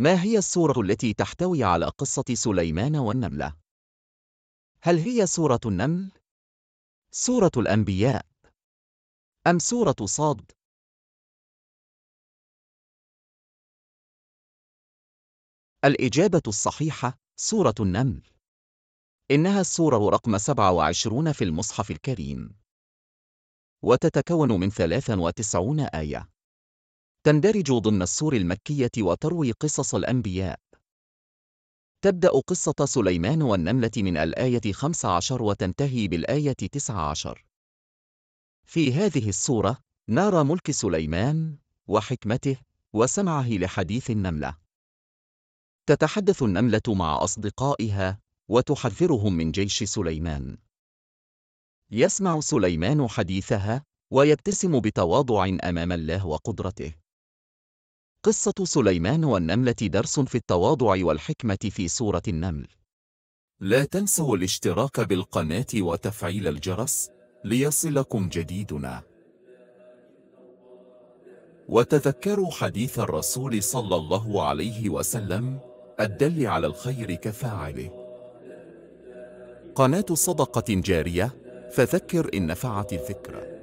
ما هي السورة التي تحتوي على قصة سليمان والنملة؟ هل هي سورة النمل؟ سورة الأنبياء؟ أم سورة صاد؟ الإجابة الصحيحة سورة النمل إنها السورة رقم 27 في المصحف الكريم وتتكون من 93 آية تندرج ضمن السور المكية وتروي قصص الأنبياء. تبدأ قصة سليمان والنملة من الآية 15 وتنتهي بالآية 19. في هذه السورة نرى ملك سليمان وحكمته وسمعه لحديث النملة. تتحدث النملة مع أصدقائها وتحذرهم من جيش سليمان. يسمع سليمان حديثها ويبتسم بتواضع أمام الله وقدرته. قصة سليمان والنملة درس في التواضع والحكمة في سورة النمل لا تنسوا الاشتراك بالقناة وتفعيل الجرس ليصلكم جديدنا وتذكروا حديث الرسول صلى الله عليه وسلم الدل على الخير كفاعله قناة صدقة جارية فذكر إن نفعت الفكره